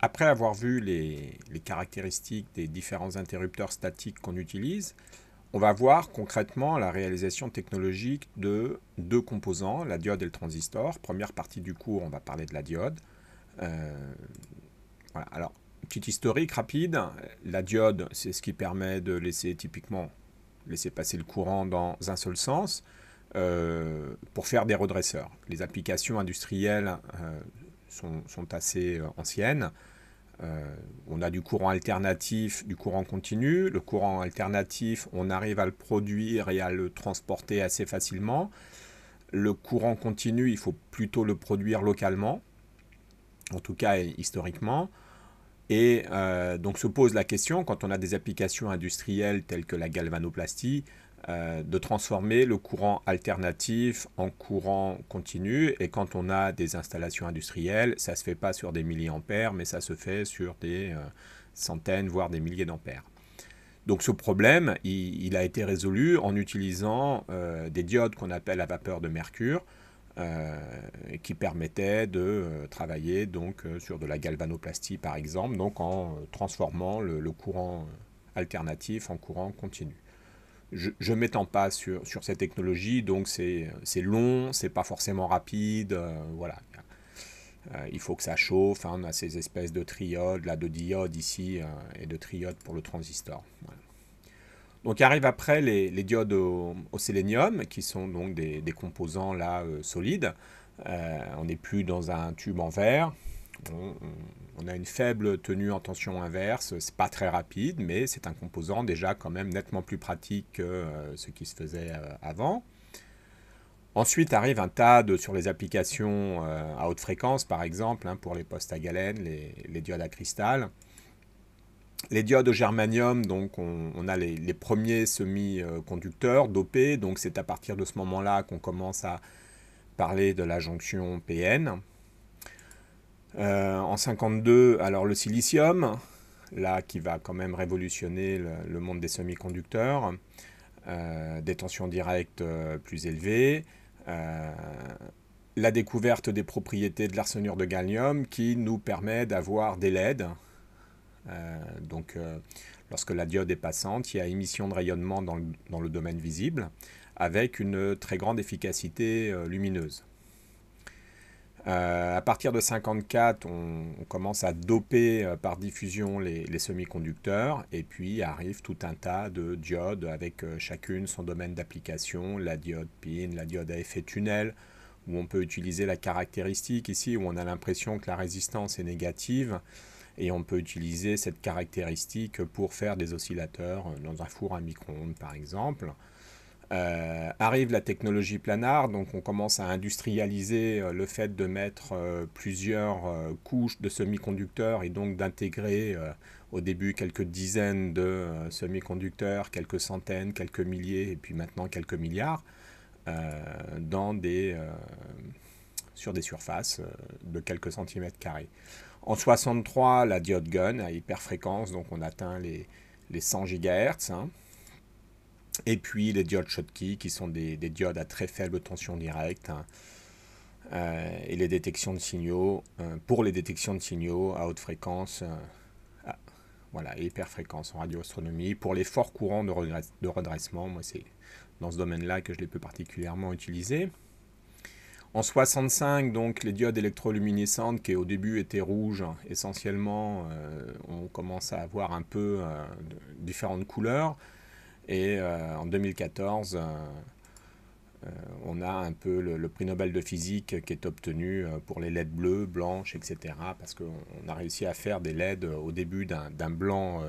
après avoir vu les, caractéristiques des différents interrupteurs statiques qu'on utilise, on va voir concrètement la réalisation technologique de deux composants, la diode et le transistor. Première partie du cours, on va parler de la diode. Euh, Alors, petite historique rapide. La diode, c'est ce qui permet de laisser typiquement laisser passer le courant dans un seul sens euh, pour faire des redresseurs. Les applications industrielles euh, sont, assez euh, anciennes. Euh, on a du courant alternatif, du courant continu. Le courant alternatif, on arrive à le produire et à le transporter assez facilement. Le courant continu, il faut plutôt le produire localement, en tout cas historiquement. Et euh, donc se pose la question, quand on a des applications industrielles telles que la galvanoplastie, euh, de transformer le courant alternatif en courant continu. Et quand on a des installations industrielles, ça ne se fait pas sur des milliampères, mais ça se fait sur des euh, centaines, voire des milliers d'ampères. Donc ce problème, il, a été résolu en utilisant euh, des diodes qu'on appelle à vapeur de mercure, qui permettaient de travailler donc, sur de la galvanoplastie par exemple, donc en transformant le courant alternatif en courant continu je ne m'étends pas sur, cette technologie, donc c'est long, c'est pas forcément rapide, euh, voilà. Euh, il faut que ça chauffe, hein, on a ces espèces de triodes, là de diodes ici, euh, et de triodes pour le transistor. Donc arrive après les, diodes au, sélénium, qui sont donc des, composants là solides. on n'est plus dans un tube en verre, on, a une faible tenue en tension inverse, c'est pas très rapide, mais c'est un composant déjà quand même nettement plus pratique que euh, ce qui se faisait euh, avant. Ensuite arrive un tas de sur les applications euh, à haute fréquence, par exemple, hein, pour les postes à galène, les, diodes à cristal. Les diodes au germanium, donc on, a les, les premiers semi-conducteurs dopés, donc c'est à partir de ce moment-là qu'on commence à parler de la jonction PN. Euh, en 52, alors le silicium, là qui va quand même révolutionner le, monde des semi-conducteurs, euh, des tensions directes euh, plus élevées, la découverte des propriétés de l'arsenure de gallium qui nous permet d'avoir des LED. donc lorsque la diode est passante, il y a émission de rayonnement dans le domaine visible avec une très grande efficacité lumineuse. Euh, à partir de 54, on, commence à doper euh, par diffusion les, semi-conducteurs et puis arrive tout un tas de diodes avec euh, chacune son domaine d'application, la diode PIN, la diode à effet tunnel, où on peut utiliser la caractéristique ici, où on a l'impression que la résistance est négative et on peut utiliser cette caractéristique pour faire des oscillateurs dans un four à micro-ondes par exemple. Euh, arrive la technologie planar, donc on commence à industrialiser euh, le fait de mettre euh, plusieurs couches de semi-conducteurs et donc d'intégrer au début quelques dizaines de semi-conducteurs, quelques centaines, quelques milliers et puis maintenant quelques milliards sur des surfaces de quelques centimètres carrés. En 63, la diode gun à hyperfréquence, donc on atteint les, 100 gigahertz. Hein. Et puis les diodes Schottky, qui sont des, diodes à très faible tension directe. Hein, euh, et les détections de signaux, euh, pour les détections de signaux à haute fréquence, euh, voilà, hyperfréquence en radioastronomie. Pour les forts courants de, redressement, moi c'est dans ce domaine-là que je les peux particulièrement utiliser. En 65, donc, les diodes électroluminescentes qui au début étaient rouges essentiellement, on commence à avoir un peu différentes couleurs. Et euh, en 2014, euh, euh, on a un peu le, prix Nobel de physique qui est obtenu pour les LED bleues, blanches, etc. Parce qu'on a réussi à faire des LED au début d'un blanc,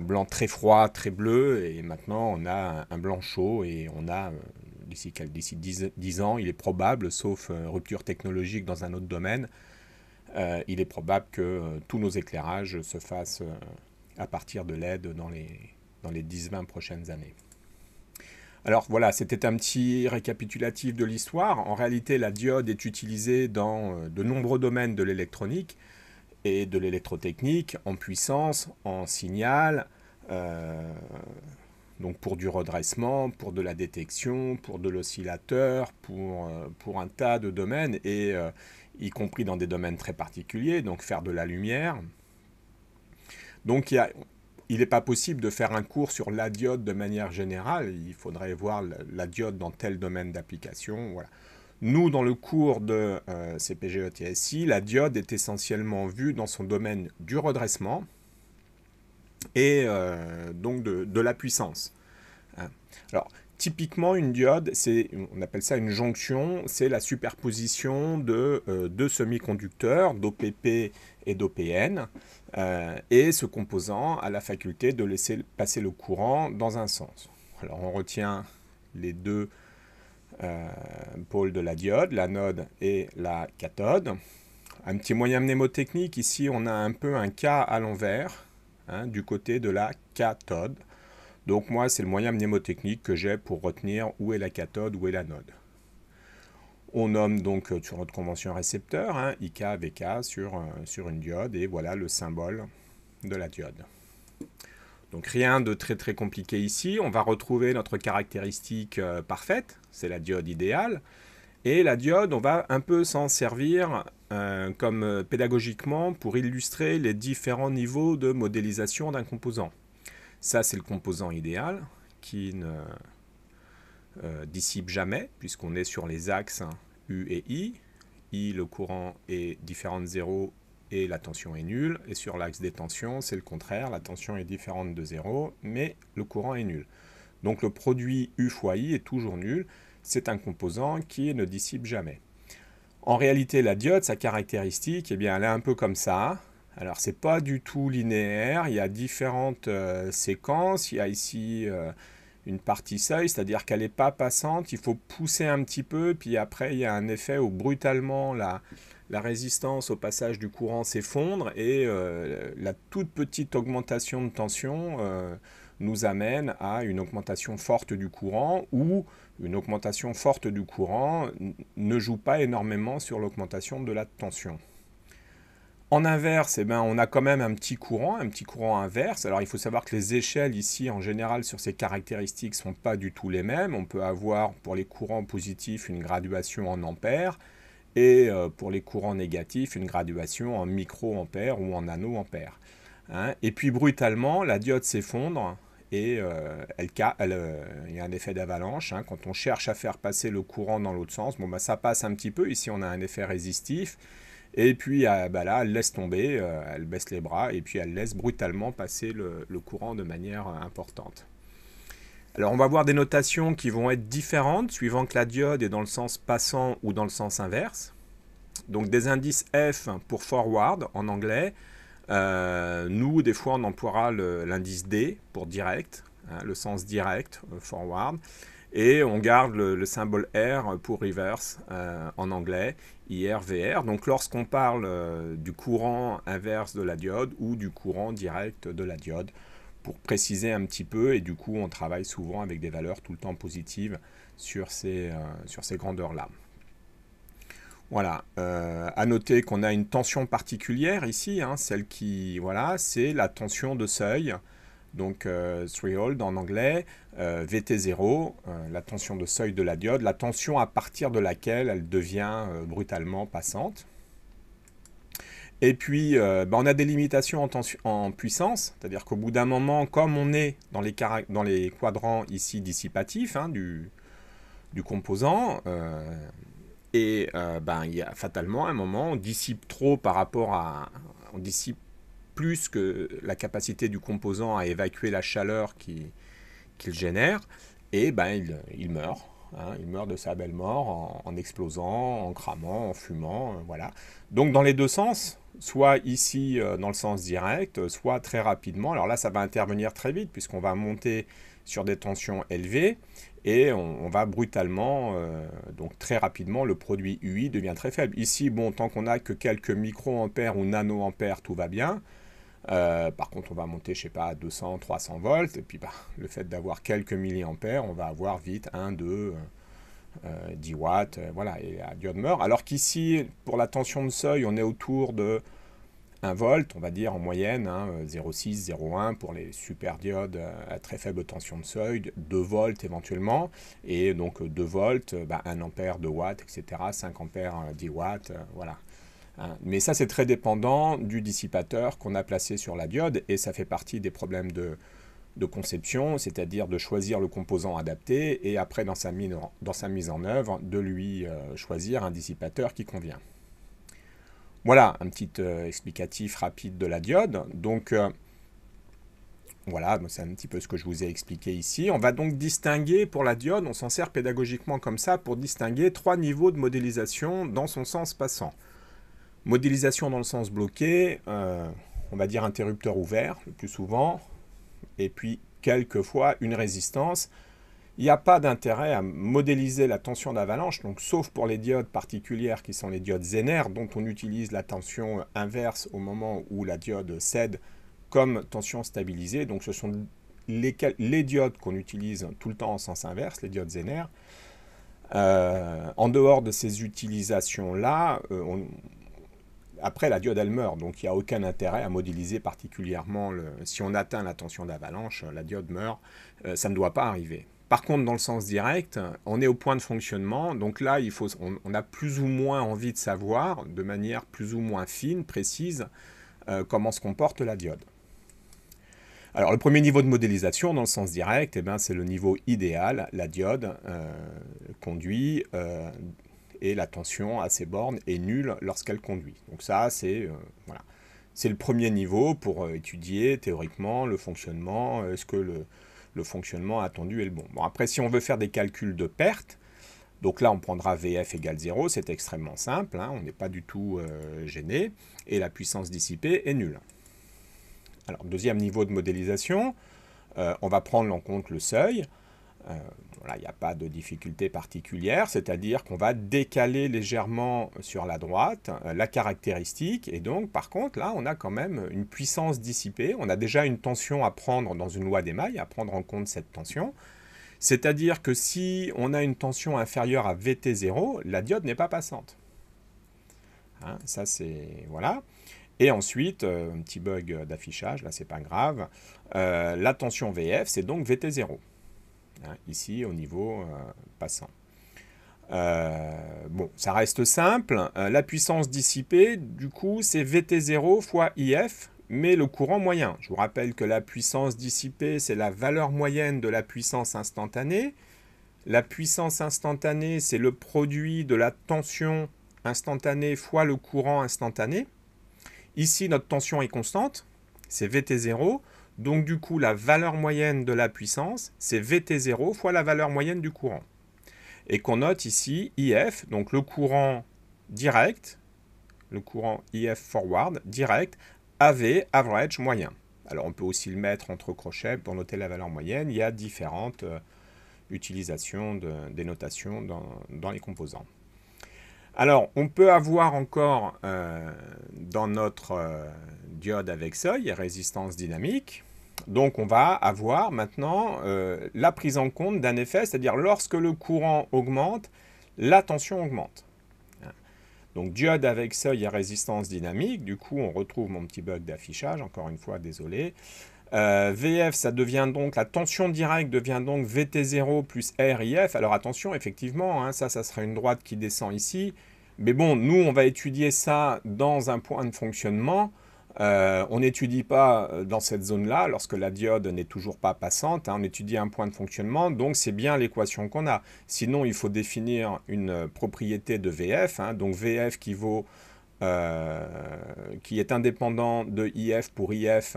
blanc très froid, très bleu. Et maintenant, on a un, blanc chaud et on a, d'ici 10, 10, ans, il est probable, sauf rupture technologique dans un autre domaine, il est probable que tous nos éclairages se fassent à partir de LED dans les les 10-20 prochaines années. Alors voilà, c'était un petit récapitulatif de l'histoire. En réalité, la diode est utilisée dans euh, de nombreux domaines de l'électronique et de l'électrotechnique, en puissance, en signal, euh, donc pour du redressement, pour de la détection, pour de l'oscillateur, pour, euh, pour, un tas de domaines, et y compris dans des domaines très particuliers, donc faire de la lumière. Donc il y a, il n'est pas possible de faire un cours sur la diode de manière générale. Il faudrait voir la diode dans tel domaine d'application. Voilà. Nous, dans le cours de euh, e la diode est essentiellement vue dans son domaine du redressement et euh, donc de, de, la puissance. Hein. Alors, Typiquement, une diode, on appelle ça une jonction, c'est la superposition de euh, deux semi-conducteurs, d'OPP et d'OPN, euh, et ce composant a la faculté de laisser passer le courant dans un sens. Alors on retient les deux euh, pôles de la diode, l'anode et la cathode. Un petit moyen mnémotechnique, ici on a un peu un K à l'envers, hein, du côté de la cathode. Donc moi, c'est le moyen mnémotechnique que j'ai pour retenir où est la cathode, où est l'anode. On nomme donc euh, sur notre convention récepteur, hein, IK, VK sur, euh, sur une diode, et voilà le symbole de la diode. Donc rien de très très compliqué ici, on va retrouver notre caractéristique euh, parfaite, c'est la diode idéale. Et la diode, on va un peu s'en servir comme pédagogiquement pour illustrer les différents niveaux de modélisation d'un composant. Ça, c'est le composant idéal qui ne euh, dissipe jamais, puisqu'on est sur les axes U et I. I, le courant est différent de 0 et la tension est nulle. Et sur l'axe des tensions, c'est le contraire, la tension est différente de 0, mais le courant est nul. Donc le produit U fois I est toujours nul. C'est un composant qui ne dissipe jamais. En réalité, la diode, sa caractéristique, eh bien, elle est un peu comme ça. Alors n'est pas du tout linéaire, il y a différentes euh, séquences, il y a ici euh, une partie seuil, c'est-à-dire qu'elle n'est pas passante, il faut pousser un petit peu, puis après il y a un effet où brutalement la, résistance au passage du courant s'effondre et euh, la toute petite augmentation de tension nous amène à une augmentation forte du courant ou une augmentation forte du courant ne joue pas énormément sur l'augmentation de la tension. En inverse, eh ben, on a quand même un petit courant, un petit courant inverse. Alors il faut savoir que les échelles ici, en général, sur ces caractéristiques, ne sont pas du tout les mêmes. On peut avoir pour les courants positifs une graduation en ampères et euh, pour les courants négatifs une graduation en microampères ou en nano-ampères. Hein. et puis brutalement, la diode s'effondre et euh, euh, il y a un effet d'avalanche. Hein. Quand on cherche à faire passer le courant dans l'autre sens, bon, bah, ça passe un petit peu. Ici, on a un effet résistif. Et puis ah, bah là, elle laisse tomber, euh, elle baisse les bras et puis elle laisse brutalement passer le, courant de manière euh, importante. Alors on va voir des notations qui vont être différentes suivant que la diode est dans le sens passant ou dans le sens inverse. Donc des indices F pour forward en anglais. Euh, nous, des fois, on emploiera l'indice D pour direct, hein, le sens direct, forward. Et on garde le, symbole R pour reverse euh, en anglais, IRVR. Donc lorsqu'on parle euh, du courant inverse de la diode ou du courant direct de la diode, pour préciser un petit peu, et du coup on travaille souvent avec des valeurs tout le temps positives sur ces, euh, grandeurs-là. Voilà, à noter qu'on a une tension particulière ici, hein, celle qui, voilà, c'est la tension de seuil donc 3-hold euh, en anglais, euh, VT0, euh, la tension de seuil de la diode, la tension à partir de laquelle elle devient brutalement passante. Et puis, ben, on a des limitations en, en puissance, c'est-à-dire qu'au bout d'un moment, comme on est dans les, dans les quadrants ici dissipatifs hein, du, composant, et ben, il y a fatalement un moment, on dissipe trop par rapport à... On dissipe plus que la capacité du composant à évacuer la chaleur qu'il génère, et ben il, meurt. Hein, il meurt de sa belle mort en, explosant, en cramant, en fumant, euh, voilà. Donc dans les deux sens, soit ici euh, dans le sens direct, soit très rapidement. Alors là, ça va intervenir très vite puisqu'on va monter sur des tensions élevées et on, va brutalement, euh, donc très rapidement, le produit UI devient très faible. Ici, bon, tant qu'on n'a que quelques microampères ou nanoampères, tout va bien. Euh, par contre, on va monter, je sais pas, à 200, 300 volts. Et puis, bah, le fait d'avoir quelques milliampères, on va avoir vite 1, 2, 10 watts, euh, voilà, et la diode meurt. Alors qu'ici, pour la tension de seuil, on est autour de 1 volt, on va dire en moyenne, 0,6, hein, 0,1 euh, pour les super diodes à très faible tension de seuil, 2 volts éventuellement, et donc 2 volts, 1 bah, ampère, 2 watts, etc., 5 ampères, 10 watts, voilà. Hein. Mais ça, c'est très dépendant du dissipateur qu'on a placé sur la diode et ça fait partie des problèmes de, conception, c'est-à-dire de choisir le composant adapté et après, dans sa, dans sa mise en œuvre, de lui euh, choisir un dissipateur qui convient. Voilà un petit euh, explicatif rapide de la diode. Donc, euh, voilà, c'est un petit peu ce que je vous ai expliqué ici. On va donc distinguer pour la diode, on s'en sert pédagogiquement comme ça, pour distinguer trois niveaux de modélisation dans son sens passant. Modélisation dans le sens bloqué, euh, on va dire interrupteur ouvert le plus souvent, et puis quelquefois une résistance. Il n'y a pas d'intérêt à modéliser la tension d'avalanche, donc sauf pour les diodes particulières qui sont les diodes zener, dont on utilise la tension inverse au moment où la diode cède comme tension stabilisée. Donc ce sont les, diodes qu'on utilise tout le temps en sens inverse, les diodes zener. Euh, en dehors de ces utilisations-là, euh, on, après, la diode, elle meurt, donc il n'y a aucun intérêt à modéliser particulièrement. Si on atteint la tension d'avalanche, la diode meurt. Euh, ça ne doit pas arriver. Par contre, dans le sens direct, on est au point de fonctionnement. Donc là, il faut, on, a plus ou moins envie de savoir, de manière plus ou moins fine, précise, euh, comment se comporte la diode. Alors le premier niveau de modélisation dans le sens direct, eh ben, c'est le niveau idéal. La diode euh, conduit et la tension à ses bornes est nulle lorsqu'elle conduit. Donc ça, c'est euh, voilà. C'est le premier niveau pour euh, étudier théoriquement le fonctionnement, euh, est-ce que le, fonctionnement attendu est le bon. Bon, après, si on veut faire des calculs de perte, donc là, on prendra VF égale 0, c'est extrêmement simple, hein, on n'est pas du tout gêné, et la puissance dissipée est nulle. Alors, deuxième niveau de modélisation, on va prendre en compte le seuil. Euh, il n'y a pas de difficulté particulière, c'est-à-dire qu'on va décaler légèrement sur la droite euh, la caractéristique, et donc par contre là on a quand même une puissance dissipée, on a déjà une tension à prendre dans une loi des mailles, à prendre en compte cette tension, c'est-à-dire que si on a une tension inférieure à VT0, la diode n'est pas passante. Hein, ça c'est... voilà. Et ensuite, euh, un petit bug d'affichage, là c'est pas grave, la tension VF c'est donc VT0. Hein, ici au niveau euh, passant. Euh, bon, ça reste simple. Euh, la puissance dissipée, du coup, c'est VT0 fois IF, mais le courant moyen. Je vous rappelle que la puissance dissipée, c'est la valeur moyenne de la puissance instantanée. La puissance instantanée, c'est le produit de la tension instantanée fois le courant instantané. Ici, notre tension est constante, c'est VT0. Donc du coup, la valeur moyenne de la puissance, c'est VT0 fois la valeur moyenne du courant. Et qu'on note ici IF, donc le courant direct, le courant IF forward direct, AV, average moyen. Alors on peut aussi le mettre entre crochets pour noter la valeur moyenne. Il y a différentes euh, utilisations des notations dans les composants. Alors, on peut avoir encore euh, dans notre euh, diode avec seuil, résistance dynamique. Donc, on va avoir maintenant euh, la prise en compte d'un effet, c'est-à-dire lorsque le courant augmente, la tension augmente. Donc, diode avec seuil et résistance dynamique. Du coup, on retrouve mon petit bug d'affichage, encore une fois, désolé. Euh, VF, ça devient donc, la tension directe devient donc VT0 plus RIF. Alors attention, effectivement, hein, ça, ça serait une droite qui descend ici. Mais bon, nous, on va étudier ça dans un point de fonctionnement. Euh, on n'étudie pas euh, dans cette zone-là, lorsque la diode n'est toujours pas passante, hein. on étudie un point de fonctionnement, donc c'est bien l'équation qu'on a. Sinon, il faut définir une propriété de VF, hein. donc VF qui vaut... qui est indépendant de IF pour IF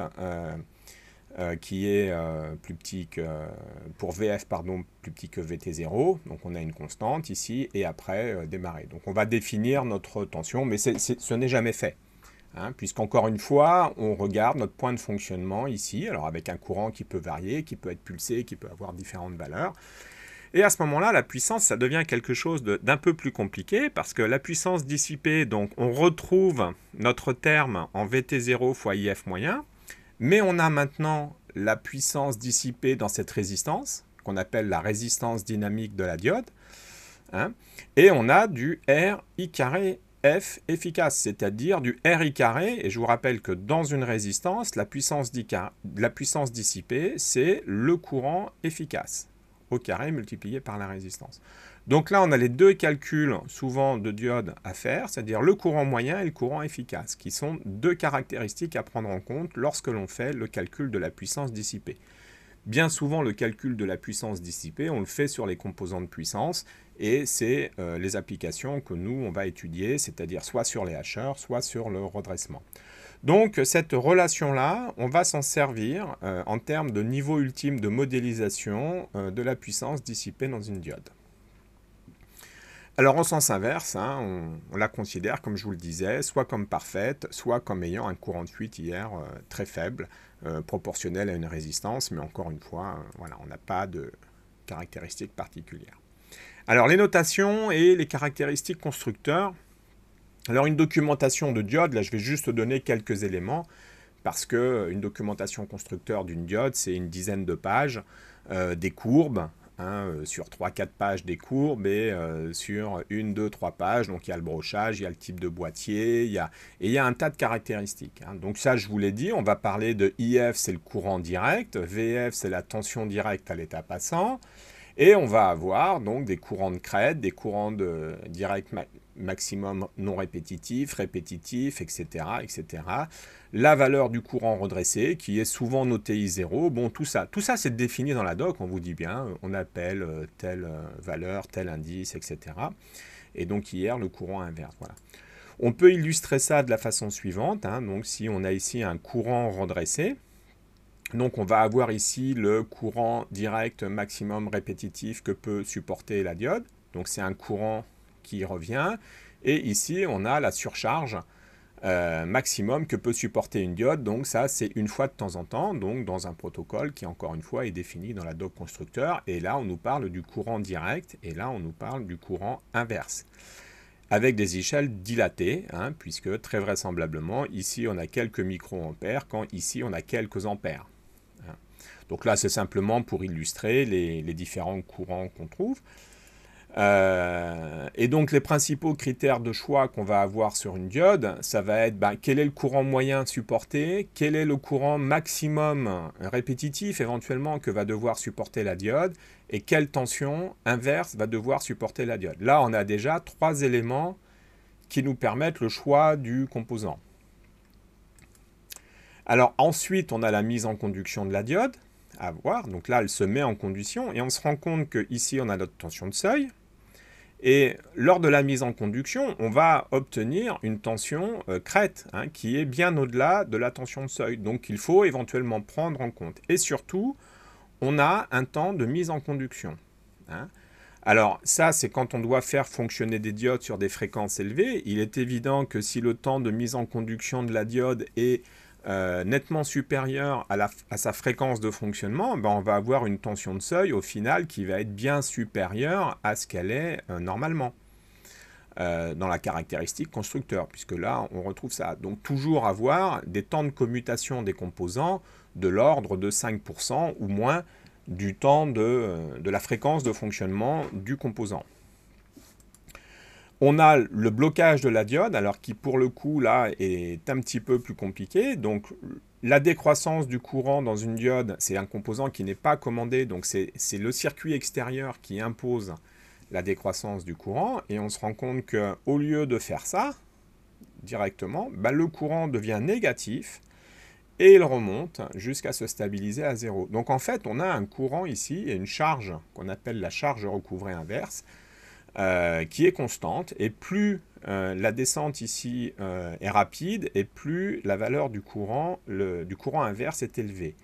euh, qui est euh, plus petit que, pour VF, pardon, plus petit que VT0. Donc on a une constante ici et après euh, démarrer. Donc on va définir notre tension, mais ce n'est jamais fait. Hein, Puisqu'encore une fois, on regarde notre point de fonctionnement ici, alors avec un courant qui peut varier, qui peut être pulsé, qui peut avoir différentes valeurs. Et à ce moment-là, la puissance, ça devient quelque chose d'un peu plus compliqué, parce que la puissance dissipée, donc on retrouve notre terme en VT0 fois IF moyen, mais on a maintenant la puissance dissipée dans cette résistance, qu'on appelle la résistance dynamique de la diode. Hein, et on a du R carré F efficace, c'est-à-dire du RI carré. Et je vous rappelle que dans une résistance, la puissance, la puissance dissipée, c'est le courant efficace au carré multiplié par la résistance. Donc là, on a les deux calculs souvent de diodes à faire, c'est-à-dire le courant moyen et le courant efficace, qui sont deux caractéristiques à prendre en compte lorsque l'on fait le calcul de la puissance dissipée. Bien souvent, le calcul de la puissance dissipée, on le fait sur les composants de puissance, et c'est euh, les applications que nous, on va étudier, c'est-à-dire soit sur les hacheurs, soit sur le redressement. Donc cette relation-là, on va s'en servir euh, en termes de niveau ultime de modélisation euh, de la puissance dissipée dans une diode. Alors en sens inverse, hein, on, la considère, comme je vous le disais, soit comme parfaite, soit comme ayant un courant de fuite hier euh, très faible, euh, proportionnel à une résistance, mais encore une fois, euh, voilà, on n'a pas de caractéristiques particulières. Alors les notations et les caractéristiques constructeurs. Alors une documentation de diode, là je vais juste donner quelques éléments, parce qu'une documentation constructeur d'une diode, c'est une dizaine de pages, des courbes, Hein, euh, sur 3-4 pages des cours, mais euh, sur une, deux, trois pages. Donc il y a le brochage, il y a le type de boîtier, il y a, et il y a un tas de caractéristiques. Hein. Donc ça, je vous l'ai dit, on va parler de IF, c'est le courant direct, VF, c'est la tension directe à l'état passant. Et on va avoir donc des courants de crête, des courants de direct maximum non répétitif, répétitif, etc., etc. La valeur du courant redressé, qui est souvent notée I0. Bon, tout ça, tout ça, c'est défini dans la doc. On vous dit bien, on appelle euh, telle euh, valeur, tel indice, etc. Et donc hier, le courant inverse. Voilà. On peut illustrer ça de la façon suivante. Hein. Donc, si on a ici un courant redressé, donc on va avoir ici le courant direct maximum répétitif que peut supporter la diode. Donc c'est un courant qui revient. Et ici, on a la surcharge euh, maximum que peut supporter une diode. Donc ça, c'est une fois de temps en temps, donc dans un protocole qui, encore une fois, est défini dans la doc constructeur. Et là, on nous parle du courant direct et là, on nous parle du courant inverse avec des échelles dilatées, hein, puisque très vraisemblablement, ici, on a quelques microampères, quand ici, on a quelques ampères. Hein. Donc là, c'est simplement pour illustrer les différents courants qu'on trouve. Euh, et donc les principaux critères de choix qu'on va avoir sur une diode, ça va être ben, quel est le courant moyen supporté, quel est le courant maximum répétitif éventuellement que va devoir supporter la diode, et quelle tension inverse va devoir supporter la diode. Là, on a déjà trois éléments qui nous permettent le choix du composant. Alors ensuite, on a la mise en conduction de la diode à voir. Donc là, elle se met en condition et on se rend compte que ici, on a notre tension de seuil. Et lors de la mise en conduction, on va obtenir une tension euh, crête hein, qui est bien au-delà de la tension de seuil, donc il faut éventuellement prendre en compte. Et surtout, on a un temps de mise en conduction. Hein. Alors ça, c'est quand on doit faire fonctionner des diodes sur des fréquences élevées. Il est évident que si le temps de mise en conduction de la diode est euh, nettement supérieure à, sa fréquence de fonctionnement, ben, on va avoir une tension de seuil au final qui va être bien supérieure à ce qu'elle est euh, normalement euh, dans la caractéristique constructeur, puisque là on retrouve ça. Donc toujours avoir des temps de commutation des composants de l'ordre de 5% ou moins du temps de la fréquence de fonctionnement du composant. On a le blocage de la diode, alors qui pour le coup là est un petit peu plus compliqué. Donc la décroissance du courant dans une diode, c'est un composant qui n'est pas commandé, donc c'est le circuit extérieur qui impose la décroissance du courant. Et on se rend compte qu'au lieu de faire ça directement, bah, le courant devient négatif et il remonte jusqu'à se stabiliser à zéro. Donc en fait, on a un courant ici et une charge qu'on appelle la charge recouvrée inverse euh, qui est constante, et plus euh, la descente ici euh, est rapide, et plus la valeur du courant, du courant inverse est élevée.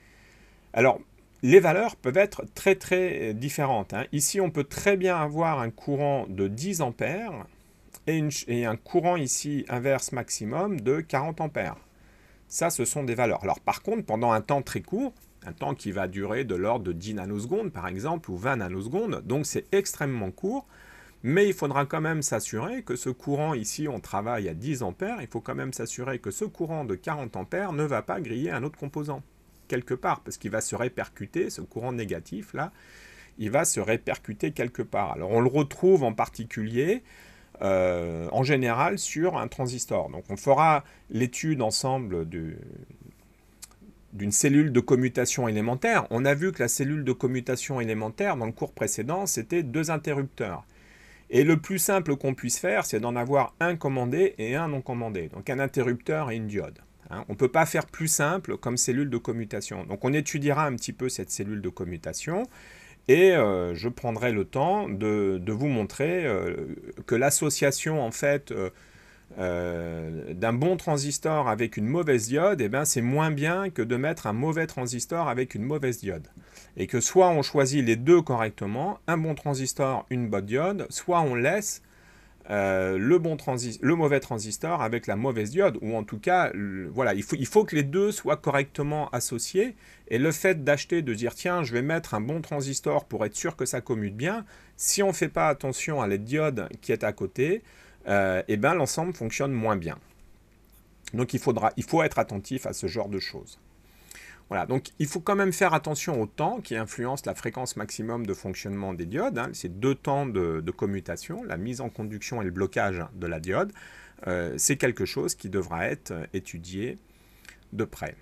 Alors, les valeurs peuvent être très très différentes. Hein. Ici, on peut très bien avoir un courant de 10 ampères et, et un courant ici inverse maximum de 40 ampères. Ça, ce sont des valeurs. Alors par contre, pendant un temps très court, un temps qui va durer de l'ordre de 10 nanosecondes par exemple, ou 20 nanosecondes, donc c'est extrêmement court, mais il faudra quand même s'assurer que ce courant, ici on travaille à 10 ampères, il faut quand même s'assurer que ce courant de 40 ampères ne va pas griller un autre composant, quelque part, parce qu'il va se répercuter, ce courant négatif là, il va se répercuter quelque part. Alors on le retrouve en particulier euh, en général sur un transistor. Donc on fera l'étude ensemble d'une cellule de commutation élémentaire. On a vu que la cellule de commutation élémentaire, dans le cours précédent, c'était deux interrupteurs. Et le plus simple qu'on puisse faire, c'est d'en avoir un commandé et un non commandé, donc un interrupteur et une diode. Hein. on ne peut pas faire plus simple comme cellule de commutation. Donc on étudiera un petit peu cette cellule de commutation et euh, je prendrai le temps de, vous montrer euh, que l'association en fait... Euh, euh, d'un bon transistor avec une mauvaise diode, et eh ben, c'est moins bien que de mettre un mauvais transistor avec une mauvaise diode. Et que soit on choisit les deux correctement, un bon transistor, une bonne diode, soit on laisse euh, le, bon le mauvais transistor avec la mauvaise diode, ou en tout cas, voilà, il faut, il faut que les deux soient correctement associés, et le fait d'acheter, de dire tiens, je vais mettre un bon transistor pour être sûr que ça commute bien, si on ne fait pas attention à la diode qui est à côté, euh, eh ben, l'ensemble fonctionne moins bien. Donc il, faut être attentif à ce genre de choses. Voilà, donc il faut quand même faire attention au temps qui influence la fréquence maximum de fonctionnement des diodes. Hein. Ces deux temps de, commutation, la mise en conduction et le blocage de la diode, euh, c'est quelque chose qui devra être euh, étudié de près.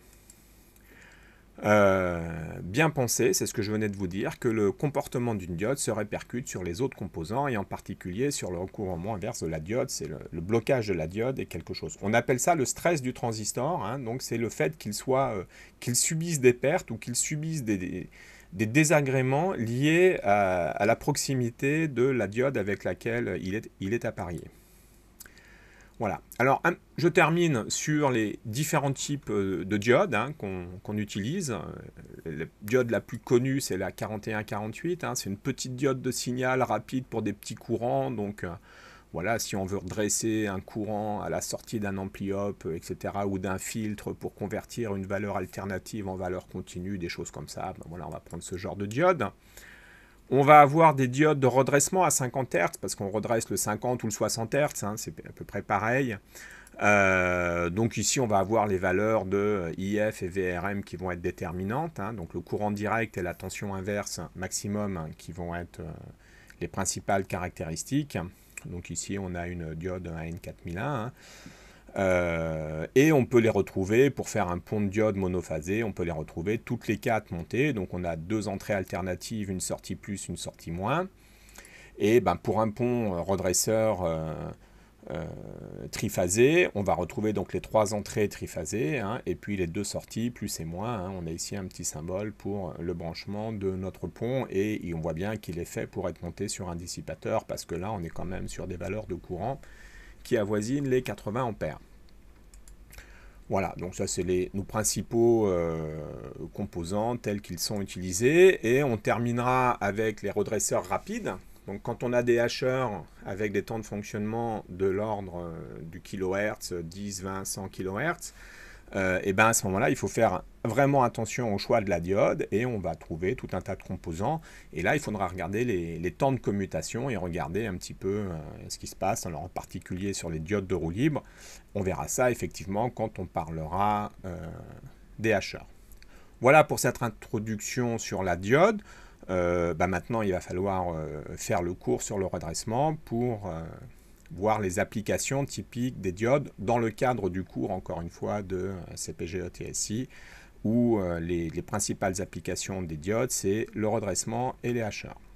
Euh, bien penser, c'est ce que je venais de vous dire, que le comportement d'une diode se répercute sur les autres composants et en particulier sur le recouvrement inverse de la diode, c'est le, blocage de la diode et quelque chose. On appelle ça le stress du transistor, hein, donc c'est le fait qu'il soit, euh, qu'il subisse des pertes ou qu'il subisse des, désagréments liés à, la proximité de la diode avec laquelle il est, il est apparié. Voilà. Alors, je termine sur les différents types euh, de diodes hein, qu'on utilise. Euh, la diode la plus connue, c'est la 4148. Hein. c'est une petite diode de signal rapide pour des petits courants. Donc, euh, voilà, si on veut redresser un courant à la sortie d'un ampli-op, etc., ou d'un filtre pour convertir une valeur alternative en valeur continue, des choses comme ça, ben voilà, on va prendre ce genre de diode. On va avoir des diodes de redressement à 50 Hz, parce qu'on redresse le 50 ou le 60 Hz, hein, c'est à peu près pareil. Euh, donc ici, on va avoir les valeurs de IF et VRM qui vont être déterminantes. Hein. donc le courant direct et la tension inverse maximum hein, qui vont être euh, les principales caractéristiques. Donc ici, on a une diode n 4001 euh, et on peut les retrouver pour faire un pont de diode monophasé, on peut les retrouver toutes les quatre montées. Donc on a deux entrées alternatives, une sortie plus, une sortie moins. Et ben, pour un pont euh, redresseur euh, triphasé, on va retrouver donc les trois entrées triphasées hein, et puis les deux sorties plus et moins. Hein. On a ici un petit symbole pour le branchement de notre pont et on voit bien qu'il est fait pour être monté sur un dissipateur parce que là on est quand même sur des valeurs de courant qui avoisine les 80 ampères. Voilà, donc ça c'est nos principaux euh, composants tels qu'ils sont utilisés. Et on terminera avec les redresseurs rapides. Donc quand on a des hacheurs avec des temps de fonctionnement de l'ordre euh, du kilohertz, 10, 20, 100 kilohertz, euh, et ben à ce moment-là, il faut faire vraiment attention au choix de la diode et on va trouver tout un tas de composants. Et là, il faudra regarder les, temps de commutation et regarder un petit peu euh, ce qui se passe, en particulier sur les diodes de roue libre. On verra ça effectivement quand on parlera euh, des hacheurs. Voilà pour cette introduction sur la diode. Ben, maintenant, il va falloir faire le cours sur le redressement pour... Voir les applications typiques des diodes dans le cadre du cours, encore une fois, de euh, CPGETSI où euh, les, principales applications des diodes, c'est le redressement et les hachards.